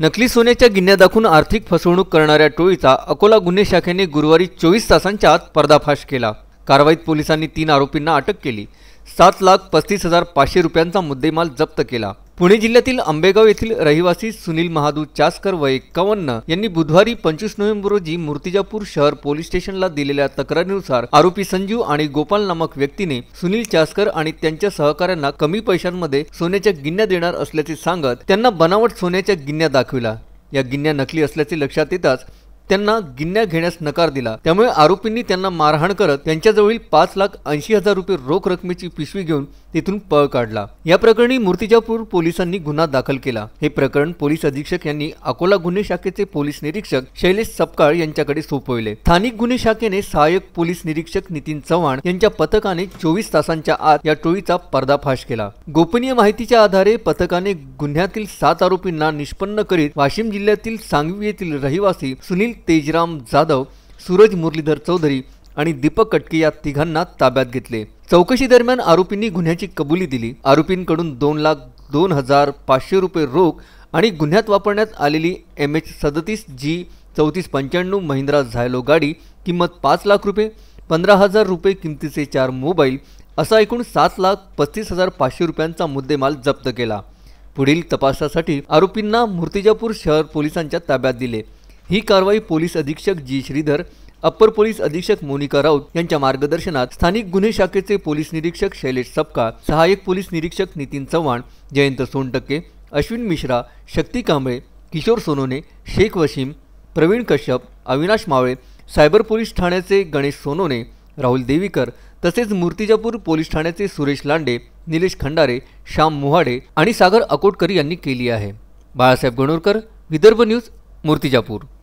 नकली सोन्याच्या गिन्या दाखवून आर्थिक फसवणूक करणाऱ्या टोळीचा अकोला गुन्हे शाखेने गुरुवारी चोवीस तासांच्या आत पर्दाफाश केला कारवाईत पोलिसांनी तीन आरोपींना अटक केली सात लाख पस्तीस हजार पाचशे रुपयांचा मुद्देमाल जप्त केला पुणे जिल्ह्यातील आंबेगाव येथील रहिवासी सुनील महादू चासकर व एक्कावन्न यांनी बुधवारी पंचवीस नोव्हेंबर रोजी मूर्तिजापूर शहर पोलीस स्टेशनला दिलेल्या तक्रारीनुसार आरोपी संजीव आणि गोपाल नामक व्यक्तीने सुनील चासकर आणि त्यांच्या सहकाऱ्यांना कमी पैशांमध्ये सोन्याच्या गिन्या देणार असल्याचे सांगत त्यांना बनावट सोन्याच्या गिन्या दाखविला या गिन्या नकली असल्याचे लक्षात येताच त्यांना गिन्या घेण्यास नकार दिला त्यामुळे आरोपींनी त्यांना मारहाण करत त्यांच्याजवळील पाच लाख ऐंशी हजार रुपये रोख रकमेची पिशवी घेऊन तिथून पळ काढला या प्रकरणी मूर्तिजापूर पोलिसांनी गुन्हा दाखल केला हे प्रकरण पोलीस अधीक्षक यांनी अकोला गुन्हे शाखेचे पोलीस निरीक्षक शैलेश सपकाळ यांच्याकडे सोपवले स्थानिक गुन्हे शाखेने सहाय्यक पोलीस निरीक्षक नितीन चव्हाण यांच्या पथकाने चोवीस तासांच्या आत या टोळीचा पर्दाफाश केला गोपनीय माहितीच्या आधारे पथकाने गुन्ह्यातील सात आरोपींना निष्पन्न करीत वाशिम जिल्ह्यातील सांगवी येथील रहिवासी सुनील तेजराम जाधव सूरज मुरलीधर चौधरी आणि दीपक कटके या तिघांना ताब्यात घेतले चौकशी दरम्यान आरोपींनी गुन्ह्याची कबुली दिली आरोपींकडून दोन लाख दोन हजार पाचशे रुपये रोख आणि गुन्ह्यात वापरण्यात आलेली एम एच सदतीस जी चौतीस पंच्याण्णव महिंद्रा झायलो गाडी किंमत पाच लाख रुपये पंधरा हजार रुपये किमतीचे चार मोबाईल असा एकूण सात लाख पस्तीस हजार पाचशे रुपयांचा मुद्देमाल जप्त केला पुढील तपासासाठी आरोपींना मूर्तिजापूर शहर पोलिसांच्या ताब्यात दिले ही कारवाई पोलीस अधीक्षक जी श्रीधर अप्पर पोलीस अधीक्षक मोनिका राऊत यांच्या मार्गदर्शनात स्थानिक गुन्हे शाखेचे पोलीस निरीक्षक शैलेश सपका सहाय्यक पोलीस निरीक्षक नितीन चव्हाण जयंत सोनटक्के अश्विन मिश्रा शक्ती कांबळे किशोर सोनोने शेख वसीम प्रवीण कश्यप अविनाश मावळे सायबर पोलीस ठाण्याचे गणेश सोनोने राहुल देवीकर तसेच मूर्तिजापूर पोलीस ठाण्याचे सुरेश लांडे निलेश खंडारे श्याम मोहाडे आणि सागर अकोटकर यांनी केली आहे बाळासाहेब गणोरकर विदर्भ न्यूज मूर्तिजापूर